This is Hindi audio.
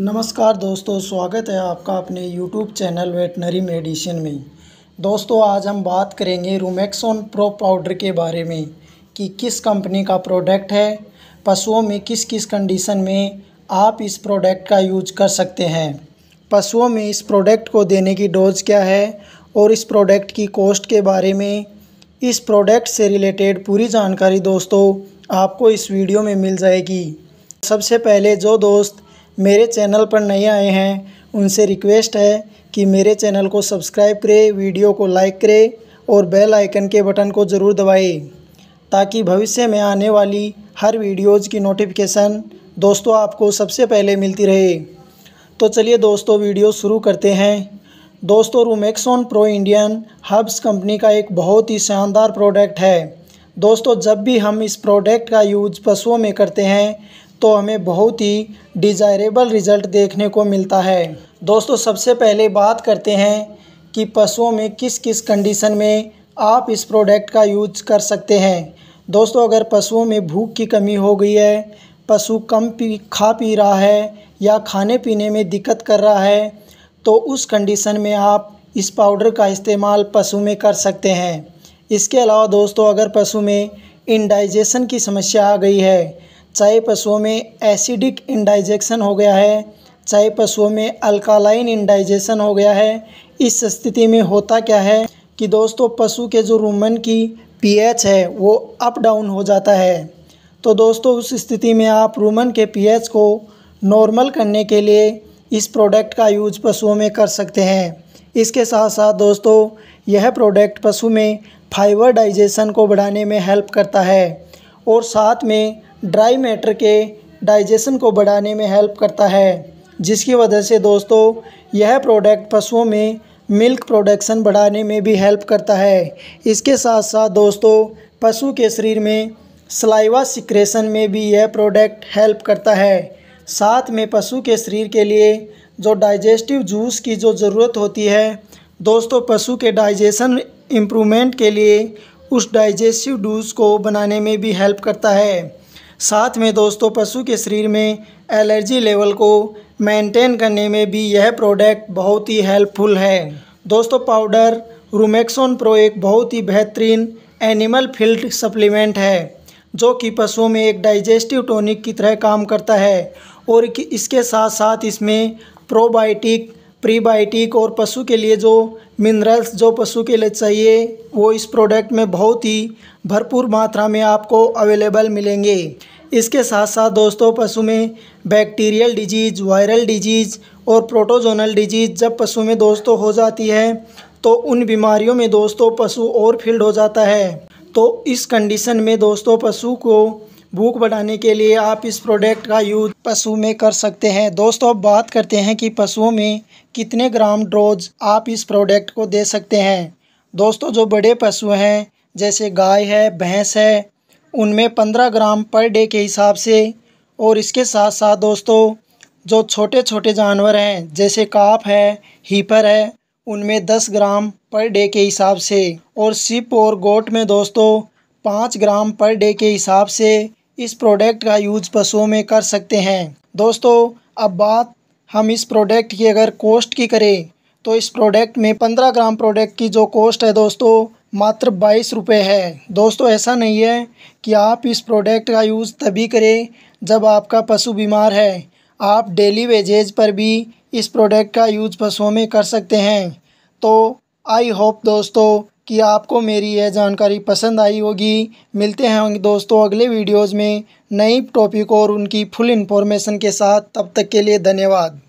नमस्कार दोस्तों स्वागत है आपका अपने यूट्यूब चैनल वेटनरी मेडिसिन में दोस्तों आज हम बात करेंगे रूमेक्सोन प्रो पाउडर के बारे में कि किस कंपनी का प्रोडक्ट है पशुओं में किस किस कंडीशन में आप इस प्रोडक्ट का यूज कर सकते हैं पशुओं में इस प्रोडक्ट को देने की डोज क्या है और इस प्रोडक्ट की कॉस्ट के बारे में इस प्रोडक्ट से रिलेटेड पूरी जानकारी दोस्तों आपको इस वीडियो में मिल जाएगी सबसे पहले जो दोस्त मेरे चैनल पर नए आए हैं उनसे रिक्वेस्ट है कि मेरे चैनल को सब्सक्राइब करें वीडियो को लाइक करें और बेल आइकन के बटन को ज़रूर दबाएं ताकि भविष्य में आने वाली हर वीडियोज़ की नोटिफिकेशन दोस्तों आपको सबसे पहले मिलती रहे तो चलिए दोस्तों वीडियो शुरू करते हैं दोस्तों रूमेक्सोन प्रो इंडियन हब्स कंपनी का एक बहुत ही शानदार प्रोडक्ट है दोस्तों जब भी हम इस प्रोडक्ट का यूज पशुओं में करते हैं तो हमें बहुत ही डिज़ायरेबल रिज़ल्ट देखने को मिलता है दोस्तों सबसे पहले बात करते हैं कि पशुओं में किस किस कंडीशन में आप इस प्रोडक्ट का यूज कर सकते हैं दोस्तों अगर पशुओं में भूख की कमी हो गई है पशु कम पी खा पी रहा है या खाने पीने में दिक्कत कर रहा है तो उस कंडीशन में आप इस पाउडर का इस्तेमाल पशु में कर सकते हैं इसके अलावा दोस्तों अगर पशु में इनडाइजेशन की समस्या आ गई है चाहे पशुओं में एसिडिक इंडाइजेक्शन हो गया है चाहे पशुओं में अल्कालाइन इंडाइजेशन हो गया है इस स्थिति में होता क्या है कि दोस्तों पशु के जो रूमन की पीएच है वो अप डाउन हो जाता है तो दोस्तों उस स्थिति में आप रूमन के पीएच को नॉर्मल करने के लिए इस प्रोडक्ट का यूज पशुओं में कर सकते हैं इसके साथ साथ दोस्तों यह प्रोडक्ट पशु में फाइबर डाइजेशन को बढ़ाने में हेल्प करता है और साथ में ड्राई मैटर के डाइजेशन को बढ़ाने में हेल्प करता है जिसकी वजह से दोस्तों यह प्रोडक्ट पशुओं में मिल्क प्रोडक्शन बढ़ाने में भी हेल्प करता है इसके साथ साथ दोस्तों पशु के शरीर में सलाइवा सिक्रेशन में भी यह प्रोडक्ट हेल्प करता है साथ में पशु के शरीर के लिए जो डाइजेस्टिव जूस की जो ज़रूरत होती है दोस्तों पशु के डाइजेशन इम्प्रूवमेंट के लिए उस डाइजेस्टिव जूस को बनाने में भी हेल्प करता है साथ में दोस्तों पशु के शरीर में एलर्जी लेवल को मेंटेन करने में भी यह प्रोडक्ट बहुत ही हेल्पफुल है दोस्तों पाउडर रूमेक्सोन प्रो एक बहुत ही बेहतरीन एनिमल फील्ड सप्लीमेंट है जो कि पशुओं में एक डाइजेस्टिव टॉनिक की तरह काम करता है और इसके साथ साथ इसमें प्रोबायोटिक प्रीबायोटिक और पशु के लिए जो मिनरल्स जो पशु के लिए चाहिए वो इस प्रोडक्ट में बहुत ही भरपूर मात्रा में आपको अवेलेबल मिलेंगे इसके साथ साथ दोस्तों पशु में बैक्टीरियल डिजीज़ वायरल डिजीज़ और प्रोटोजोनल डिजीज़ जब पशु में दोस्तों हो जाती है तो उन बीमारियों में दोस्तों पशु और फील्ड हो जाता है तो इस कंडीशन में दोस्तों पशु को भूख बढ़ाने के लिए आप इस प्रोडक्ट का यूज पशु में कर सकते हैं दोस्तों अब बात करते हैं कि पशुओं में कितने ग्राम डोज आप इस प्रोडक्ट को दे सकते हैं दोस्तों जो बड़े पशु हैं जैसे गाय है भैंस है उनमें पंद्रह ग्राम पर डे के हिसाब से और इसके साथ साथ दोस्तों जो छोटे छोटे जानवर हैं जैसे काप है हीपर है उनमें दस ग्राम पर डे के हिसाब से और सिप और गोट में दोस्तों पाँच ग्राम पर डे के हिसाब से इस प्रोडक्ट का यूज़ पशुओं में कर सकते हैं दोस्तों अब बात हम इस प्रोडक्ट की अगर कॉस्ट की करें तो इस प्रोडक्ट में पंद्रह ग्राम प्रोडक्ट की जो कॉस्ट है दोस्तों मात्र बाईस रुपये है दोस्तों ऐसा नहीं है कि आप इस प्रोडक्ट का यूज़ तभी करें जब आपका पशु बीमार है आप डेली वेजेज पर भी इस प्रोडक्ट का यूज़ पशुओं में कर सकते हैं तो आई होप दोस्तों कि आपको मेरी यह जानकारी पसंद आई होगी मिलते हैं दोस्तों अगले वीडियोज़ में नई टॉपिक और उनकी फुल इन्फॉर्मेशन के साथ तब तक के लिए धन्यवाद